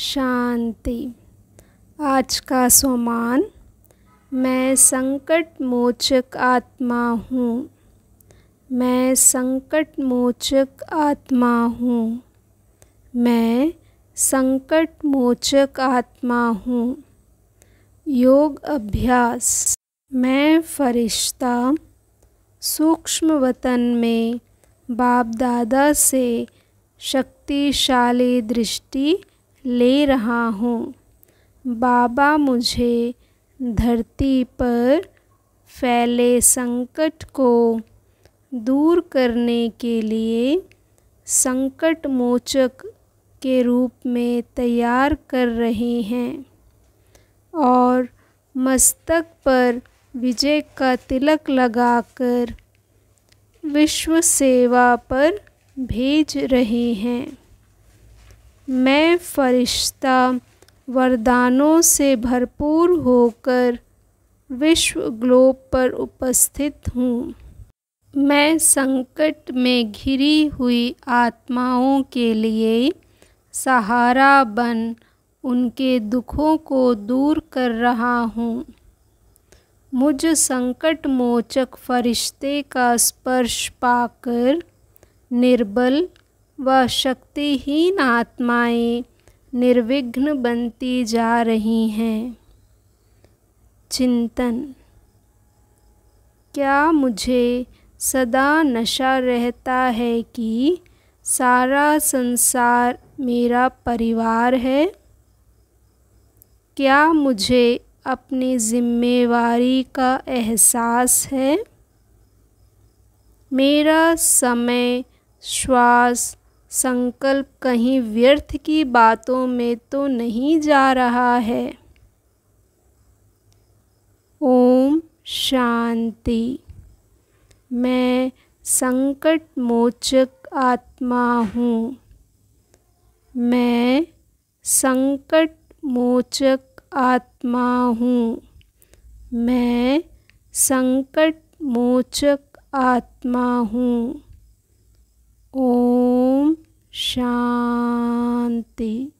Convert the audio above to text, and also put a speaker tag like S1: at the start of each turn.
S1: शांति आज का सोमान मैं संकट मोचक आत्मा हूँ मैं संकट मोचक आत्मा हूँ मैं संकट मोचक आत्मा हूँ योग अभ्यास मैं फरिश्ता सूक्ष्म वतन में बाप दादा से शक्तिशाली दृष्टि ले रहा हूँ बाबा मुझे धरती पर फैले संकट को दूर करने के लिए संकट मोचक के रूप में तैयार कर रहे हैं और मस्तक पर विजय का तिलक लगाकर विश्व सेवा पर भेज रहे हैं मैं फ़रिश्ता वरदानों से भरपूर होकर विश्व ग्लोब पर उपस्थित हूँ मैं संकट में घिरी हुई आत्माओं के लिए सहारा बन उनके दुखों को दूर कर रहा हूँ मुझ संकट मोचक फरिश्ते का स्पर्श पाकर निर्बल व शक्तिहीन आत्माएं निर्विघ्न बनती जा रही हैं चिंतन क्या मुझे सदा नशा रहता है कि सारा संसार मेरा परिवार है क्या मुझे अपनी जिम्मेवारी का एहसास है मेरा समय श्वास संकल्प कहीं व्यर्थ की बातों में तो नहीं जा रहा है ओम शांति मैं संकट मोचक आत्मा हूँ मैं संकट मोचक आत्मा हूँ मैं संकट मोचक आत्मा हूँ ओम शांति